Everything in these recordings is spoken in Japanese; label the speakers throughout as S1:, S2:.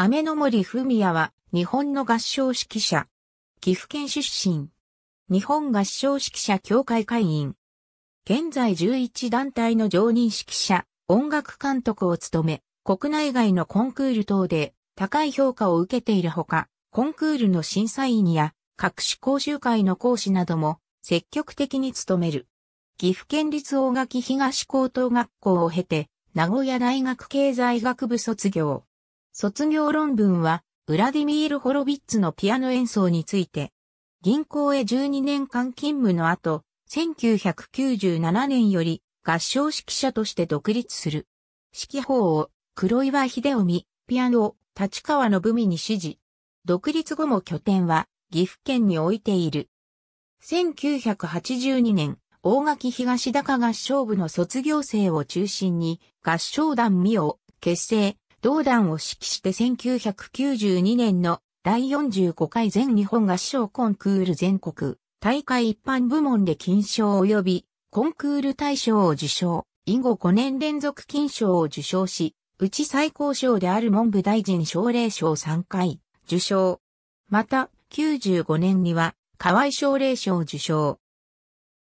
S1: 雨の森文也は日本の合唱指揮者。岐阜県出身。日本合唱指揮者協会会員。現在11団体の常任指揮者、音楽監督を務め、国内外のコンクール等で高い評価を受けているほか、コンクールの審査員や各種講習会の講師なども積極的に務める。岐阜県立大垣東高等学校を経て、名古屋大学経済学部卒業。卒業論文は、ウラディミール・ホロビッツのピアノ演奏について、銀行へ12年間勤務の後、1997年より合唱指揮者として独立する。指揮法を黒岩秀臣、ピアノを立川の文に指示。独立後も拠点は岐阜県に置いている。1982年、大垣東高合唱部の卒業生を中心に合唱団ミを結成、同団を指揮して1992年の第45回全日本合唱コンクール全国大会一般部門で金賞及びコンクール大賞を受賞、以後5年連続金賞を受賞し、うち最高賞である文部大臣奨励賞3回受賞。また、95年には河合奨励賞受賞。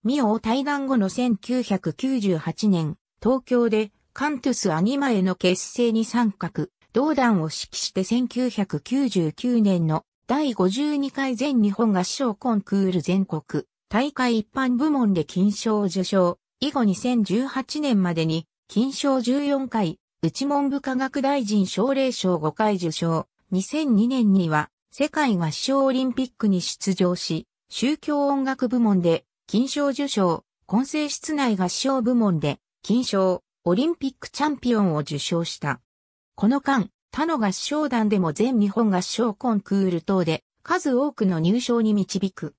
S1: ミオを退団後の1998年、東京でカントゥス・アニマへの結成に参画、同団を指揮して1999年の第52回全日本合唱コンクール全国大会一般部門で金賞を受賞、以後2018年までに金賞14回、内文部科学大臣奨励賞5回受賞、2002年には世界合唱オリンピックに出場し、宗教音楽部門で金賞受賞、混成室内合唱部門で金賞、オリンピックチャンピオンを受賞した。この間、他の合唱団でも全日本合唱コンクール等で数多くの入賞に導く。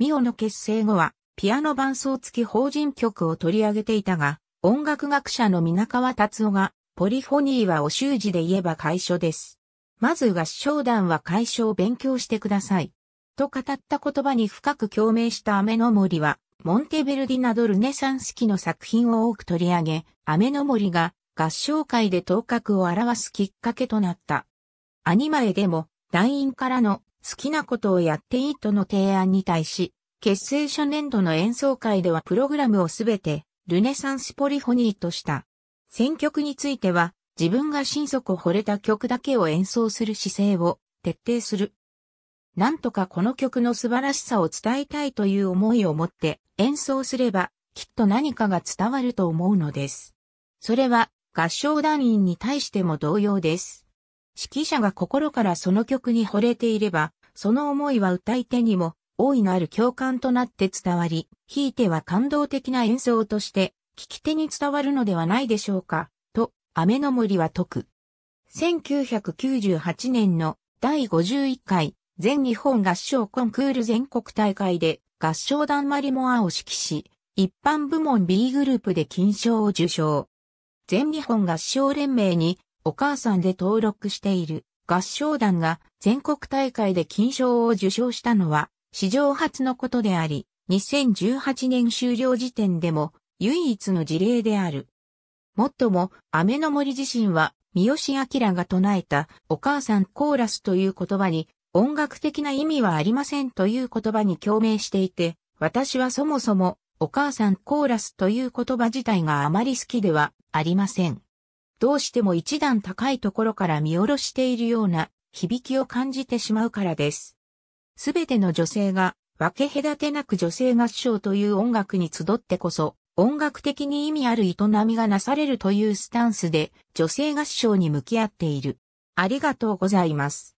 S1: ミオの結成後は、ピアノ伴奏付き法人曲を取り上げていたが、音楽学者の皆川達夫が、ポリフォニーはお習字で言えば会所です。まず合唱団は解消を勉強してください。と語った言葉に深く共鳴した雨の森は、モンテベルディなどルネサンス期の作品を多く取り上げ、雨の森が合唱会で頭角を表すきっかけとなった。アニマエでも、団員からの好きなことをやっていいとの提案に対し、結成初年度の演奏会ではプログラムをすべてルネサンスポリフォニーとした。選曲については、自分が心底惚れた曲だけを演奏する姿勢を徹底する。なんとかこの曲の素晴らしさを伝えたいという思いを持って演奏すれば、きっと何かが伝わると思うのです。それは、合唱団員に対しても同様です。指揮者が心からその曲に惚れていれば、その思いは歌い手にも大いなる共感となって伝わり、ひいては感動的な演奏として、聞き手に伝わるのではないでしょうか、と、雨の森は説く。1998年の第51回全日本合唱コンクール全国大会で合唱団マリモアを指揮し、一般部門 B グループで金賞を受賞。全日本合唱連盟にお母さんで登録している合唱団が全国大会で金賞を受賞したのは史上初のことであり、2018年終了時点でも唯一の事例である。もっとも、雨の森自身は三好明が唱えたお母さんコーラスという言葉に音楽的な意味はありませんという言葉に共鳴していて、私はそもそも、お母さんコーラスという言葉自体があまり好きではありません。どうしても一段高いところから見下ろしているような響きを感じてしまうからです。すべての女性が分け隔てなく女性合唱という音楽に集ってこそ、音楽的に意味ある営みがなされるというスタンスで女性合唱に向き合っている。ありがとうございます。